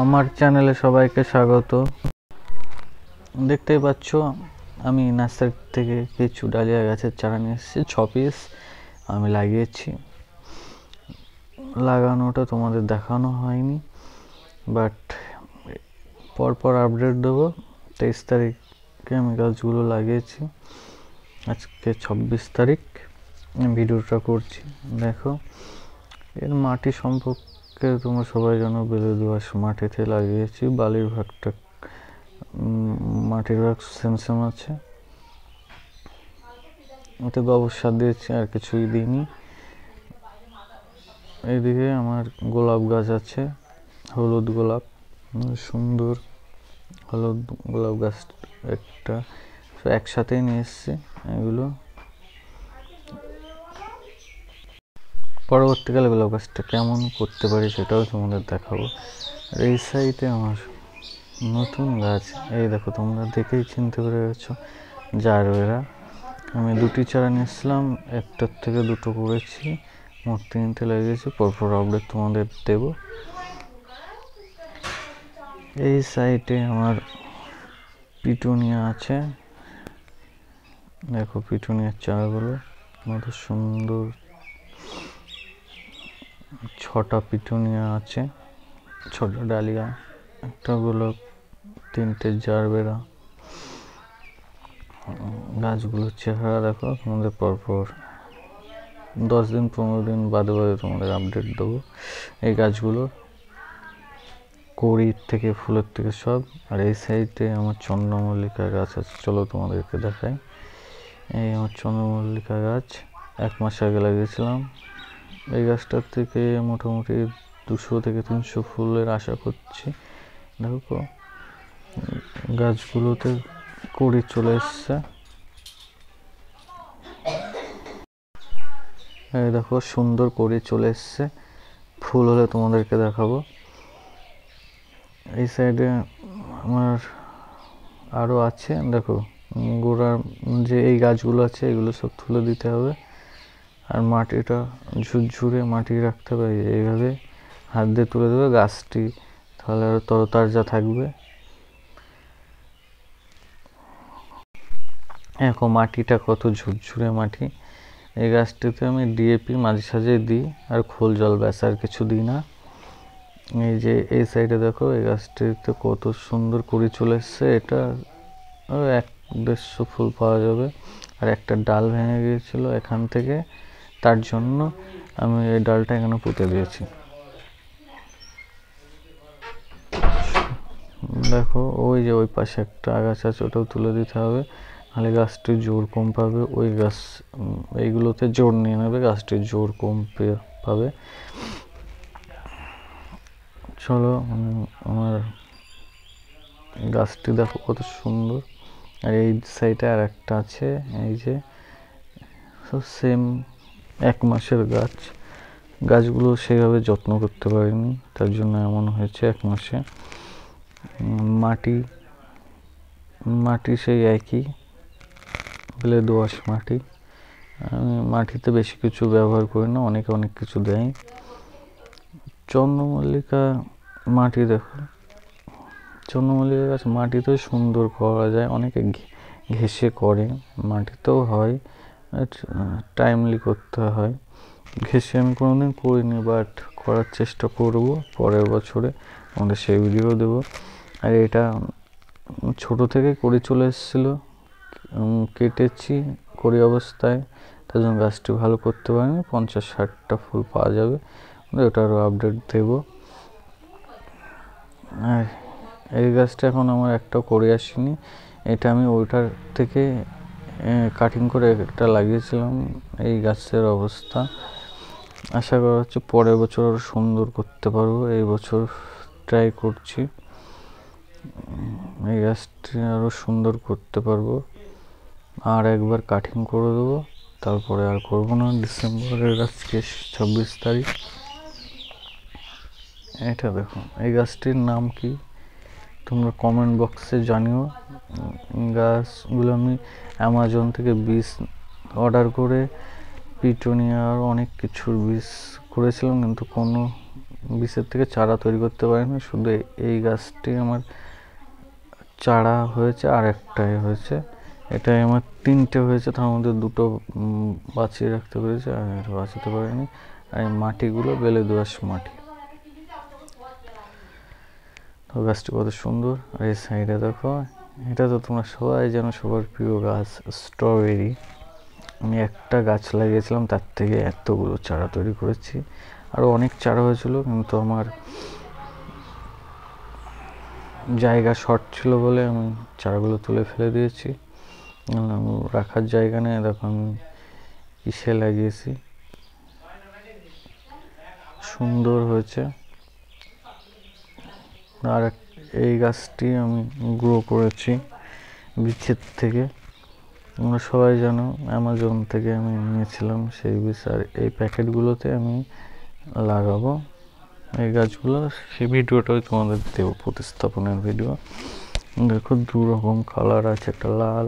আমার চ্যানেলে সবাইকে স্বাগত দেখতেই পাচ্ছ আমি নার্সারি থেকে কিছু ডালিয়া গাছের চারা নিয়ে এসেছি ছ পিস আমি লাগিয়েছি লাগানোটা তোমাদের দেখানো হয়নি বাট পরপর আপডেট দেবো তেইশ তারিখে আমি গাছগুলো লাগিয়েছি আজকে ২৬ তারিখ ভিডিওটা করছি দেখো এর মাটি সম্পর্কে আজকে তোমার সবাই যেন বেলে দোয়াশ মাটিতে লাগিয়েছি বালির ভাগটা মাটির ভাগ স্যামস্যাম আছে ওতে গোবর সার দিয়েছি আর কিছুই দিইনি এইদিকে আমার গোলাপ গাছ আছে হলুদ গোলাপ সুন্দর হলুদ গোলাপ গাছ একটা একসাথেই নিয়ে এসছি এগুলো পরবর্তীকালে ব্লগার্সটা কেমন করতে পারি সেটাও তোমাদের দেখাবো আর এই সাইডে আমার নতুন গাছ এই দেখো তোমরা দেখেই চিনতে পেরে গেছো জারবেরা আমি দুটি চারা নিয়েছিলাম একটার থেকে দুটো করেছি মোট তিনটে লাগিয়েছি পরপর আপডেট তোমাদের দেব এই সাইডে আমার পিটুনিয়া আছে দেখো পিটুনিয়ার চারাগুলো কত সুন্দর ছটা পিটুনিয়া আছে ছোট ডালিয়া একটা গোলাপ তিনটে জারবেরা গাছগুলোর চেহারা দেখো তোমাদের পরপর দশ দিন পনেরো দিন বাদে বাদে তোমাদের আপডেট দেবো এই গাছগুলো কড়ির থেকে ফুলের থেকে সব আর এই সাইডে আমার চন্দ্রমল্লিকা গাছ আছে চলো তোমাদেরকে দেখাই এই আমার চন্দ্রমল্লিকা গাছ এক মাস আগে লাগিয়েছিলাম এই গাছটার থেকে মোটামুটি দুশো থেকে তিনশো ফুলের আশা করছি দেখো গাছগুলোতে কড়ি চলে এসছে এই দেখো সুন্দর করে চলে এসছে ফুল হলে তোমাদেরকে দেখাবো এই সাইডে আমার আরও আছে দেখো গোড়ার যে এই গাছগুলো আছে এগুলো সব তুলে দিতে হবে আর মাটিটা ঝুরঝুরে মাটি রাখতে হবে এইভাবে হাত দিয়ে তুলে দেবে গাছটি তাহলে আরও তরতাজা থাকবে এখন মাটিটা কত ঝুরঝুরে মাটি এই গাছটিতে আমি ডিএপি মাঝে সাঝে দিই আর খোল জল ব্যাস আর কিছু দিই না এই যে এই সাইডে দেখো এই গাছটিতে কত সুন্দর করে চলে এসছে এটা এক দেড়শো ফুল পাওয়া যাবে আর একটা ডাল ভেঙে গিয়েছিল এখান থেকে তার জন্য আমি এই ডালটা এখানে পুঁতে দিয়েছি দেখো ওই যে ওই পাশে একটা আগাছা আছে ওটাও তুলে দিতে হবে নাহলে গাছটি জোর কম পাবে ওই গাছ এইগুলোতে জোর নিয়ে নেবে গাছটি জোর কম পাবে চলো আমার গাছটি দেখো কত সুন্দর আর এই সাইডে আর একটা আছে এই যে সব সেম এক মাসের গাছ গাছগুলো সেভাবে যত্ন করতে পারিনি তার জন্য এমন হয়েছে এক মাসে মাটি মাটি সেই একই বলে দোয়াশ মাটি আমি মাটিতে বেশি কিছু ব্যবহার করি না অনেকে অনেক কিছু দেয় চন্দ্রমল্লিকা মাটি দেখো চন্দ্রমল্লিকা গাছ মাটিতেও সুন্দর করা যায় অনেকে ঘেসে করে মাটিতেও হয় টাইমলি করতে হয় ঘেসে আমি কোনোদিন করিনি বাট করার চেষ্টা করব পরের বছরে আমাদের সেই ভিডিও দেব আর এটা ছোট থেকে করে চলে এসেছিলো কেটেছি করি অবস্থায় তার জন্য গাছটি ভালো করতে পারিনি পঞ্চাশ ষাটটা ফুল পাওয়া যাবে ওটারও আপডেট দেব আর এই গাছটা এখন আমার একটাও করে আসিনি এটা আমি ওইটার থেকে কাটিং করে একটা লাগিয়েছিলাম এই গাছের অবস্থা আশা করা হচ্ছে পরের বছর আরও সুন্দর করতে পারবো এই বছর ট্রাই করছি এই গাছটি আরও সুন্দর করতে পারবো আর একবার কাটিং করে দেবো তারপরে আর করবো না ডিসেম্বরের গাছকে ছাব্বিশ তারিখ এটা দেখুন এই গাছটির নাম কি তোমরা কমেন্ট বক্সে জানিও গাছগুলো আমি অ্যামাজন থেকে বীজ অর্ডার করে পিটোনিয়ার অনেক কিছুর বীজ করেছিলাম কিন্তু কোনো বীজের থেকে চারা তৈরি করতে পারিনি শুধু এই গাছটি আমার চারা হয়েছে আর একটাই হয়েছে এটাই আমার তিনটে হয়েছে তার মধ্যে দুটো বাঁচিয়ে রাখতে পেরেছে আর বাঁচাতে পারিনি আর এই মাটিগুলো বেলে দোয়াশ মাটি তো গাছটি কত সুন্দর আর এই সাইডে দেখো এটা তো তোমরা সবাই জানো সবার প্রিয় গাছ স্ট্রবেরি আমি একটা গাছ লাগিয়েছিলাম তার থেকে এতগুলো চারা তৈরি করেছি আরও অনেক চারা হয়েছিল কিন্তু আমার জায়গা শর্ট ছিল বলে আমি চারাগুলো তুলে ফেলে দিয়েছি রাখার জায়গা নেই দেখো আমি কিসে লাগিয়েছি সুন্দর হয়েছে আর এই গাছটি আমি গ্রো করেছি বিচ্ছেদ থেকে আমরা সবাই জানো অ্যামাজন থেকে আমি নিয়েছিলাম সেই বিষ আর এই প্যাকেটগুলোতে আমি লাগাবো এই গাছগুলো সেই ভিডিওটাই তোমাদের দেবো প্রতিস্থাপনের ভিডিও দেখো দু রকম কালার আছে একটা লাল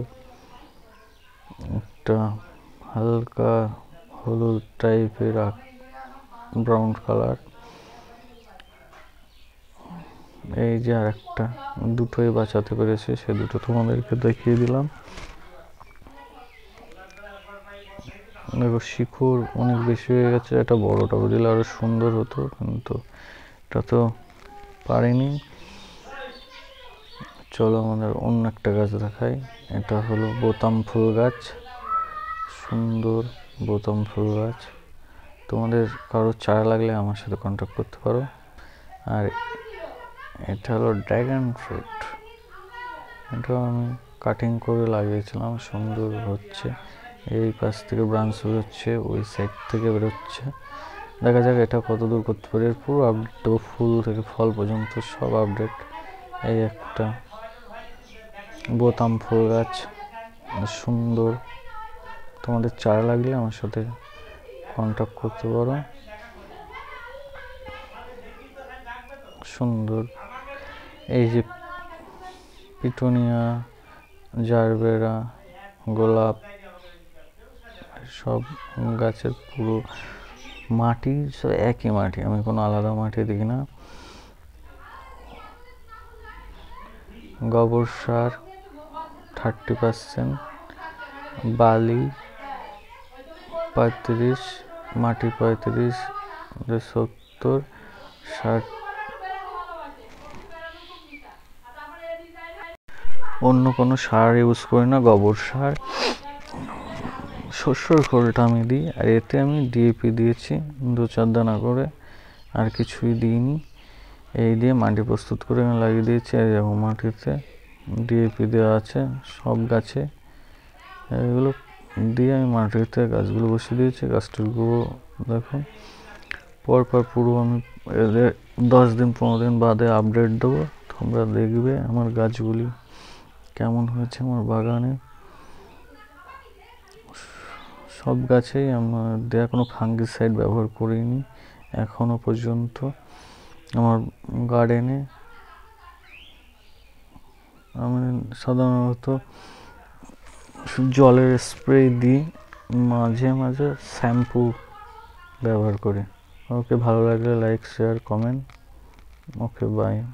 একটা হালকা হলুদ টাইপের ব্রাউন কালার এই যে আর একটা দুটোই বাঁচাতে পেরেছে সে দুটো তোমাদেরকে দেখিয়ে দিলাম দেখো শিখর অনেক বেশি হয়ে গেছে একটা বড়টা দিলে আরও সুন্দর হতো কিন্তু এটা তো পারিনি চলো আমাদের অন্য একটা গাছ দেখাই এটা হলো বোতাম ফুল গাছ সুন্দর বোতাম ফুল গাছ তোমাদের কারো চারা লাগলে আমার সাথে কন্ট্যাক্ট করতে পারো আর এটা হলো ড্র্যাগন ফ্রুট এটা আমি কাটিং করে লাগিয়েছিলাম সুন্দর হচ্ছে এই পাশ থেকে ব্রাঞ্চ বেরোচ্ছে ওই সাইড থেকে বেরোচ্ছে দেখা যাক এটা কত দূর করতে পারি পুরো আপডেট তো ফুল থেকে ফল পর্যন্ত সব আপডেট এই একটা বোতাম ফুল গাছ সুন্দর তোমাদের চারা লাগলে আমার সাথে কন্ট্যাক্ট করতে পারো সুন্দর এই যে পিটুনিয়া জারবেরা গোলাপ সব গাছের পুরো মাটি সব একই মাটি আমি কোনো আলাদা মাটি দেখি না গোবর সার থার্টি পার্সেন্ট বালি পঁয়ত্রিশ মাটি পঁয়ত্রিশ সত্তর ষাট অন্য কোনো সার ইউজ করি না গোবর সার শস্যর খোলটা আমি দিই আর এতে আমি ডিএপি দিয়েছি দু চার দানা করে আর কিছুই দিইনি এই দিয়ে মাটি প্রস্তুত করে আমি লাগিয়ে দিয়েছি আর যেমন মাটিতে ডিএপি দেওয়া আছে সব গাছে এগুলো দিয়ে আমি মাটিতে গাছগুলো বসিয়ে দিয়েছি গাছটুকু দেখুন পরপর পুরো আমি এদের দশ দিন পনেরো দিন বাদে আপডেট দেবো তোমরা দেখবে আমার গাছগুলি কেমন হয়েছে আমার বাগানে সব গাছেই আমার দেয়া কোনো ফাঙ্গিসাইড ব্যবহার করিনি এখনও পর্যন্ত আমার গার্ডেনে আমি সাধারণত জলের স্প্রে দিই মাঝে মাঝে শ্যাম্পু ব্যবহার করি ওকে ভালো লাগলে like share comment okay by